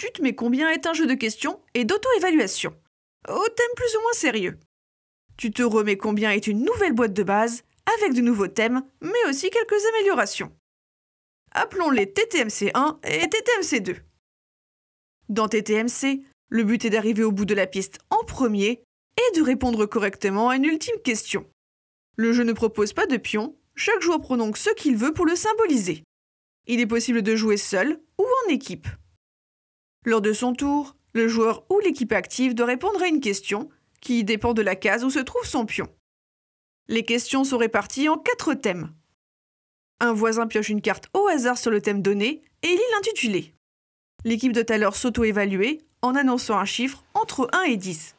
Tu te mets combien est un jeu de questions et d'auto-évaluation. Au thème plus ou moins sérieux. Tu te remets combien est une nouvelle boîte de base, avec de nouveaux thèmes, mais aussi quelques améliorations. Appelons-les TTMC1 et TTMC2. Dans TTMC, le but est d'arriver au bout de la piste en premier et de répondre correctement à une ultime question. Le jeu ne propose pas de pions, chaque joueur prend donc ce qu'il veut pour le symboliser. Il est possible de jouer seul ou en équipe. Lors de son tour, le joueur ou l'équipe active doit répondre à une question qui dépend de la case où se trouve son pion. Les questions sont réparties en quatre thèmes. Un voisin pioche une carte au hasard sur le thème donné et lit l'intitulé. L'équipe doit alors s'auto-évaluer en annonçant un chiffre entre 1 et 10.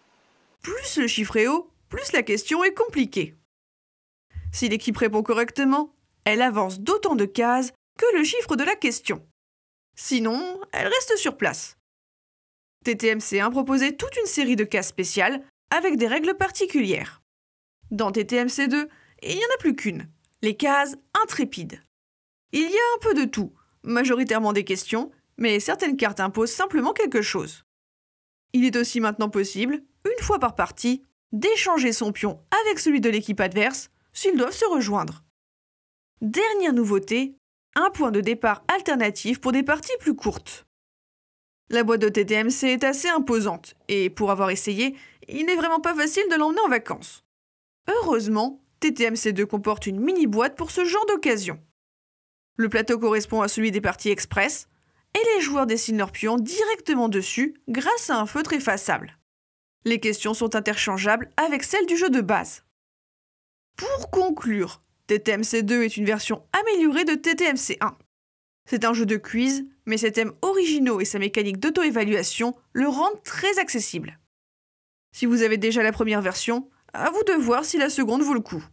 Plus le chiffre est haut, plus la question est compliquée. Si l'équipe répond correctement, elle avance d'autant de cases que le chiffre de la question. Sinon, elle reste sur place. TTMC1 proposait toute une série de cases spéciales avec des règles particulières. Dans TTMC2, il n'y en a plus qu'une, les cases intrépides. Il y a un peu de tout, majoritairement des questions, mais certaines cartes imposent simplement quelque chose. Il est aussi maintenant possible, une fois par partie, d'échanger son pion avec celui de l'équipe adverse s'ils doivent se rejoindre. Dernière nouveauté, un point de départ alternatif pour des parties plus courtes. La boîte de TTMC est assez imposante, et pour avoir essayé, il n'est vraiment pas facile de l'emmener en vacances. Heureusement, TTMC2 comporte une mini-boîte pour ce genre d'occasion. Le plateau correspond à celui des parties express, et les joueurs dessinent leur pions directement dessus grâce à un feutre effaçable. Les questions sont interchangeables avec celles du jeu de base. Pour conclure, TTMC2 est une version améliorée de TTMC1. C'est un jeu de quiz, mais ses thèmes originaux et sa mécanique d'auto-évaluation le rendent très accessible. Si vous avez déjà la première version, à vous de voir si la seconde vaut le coup.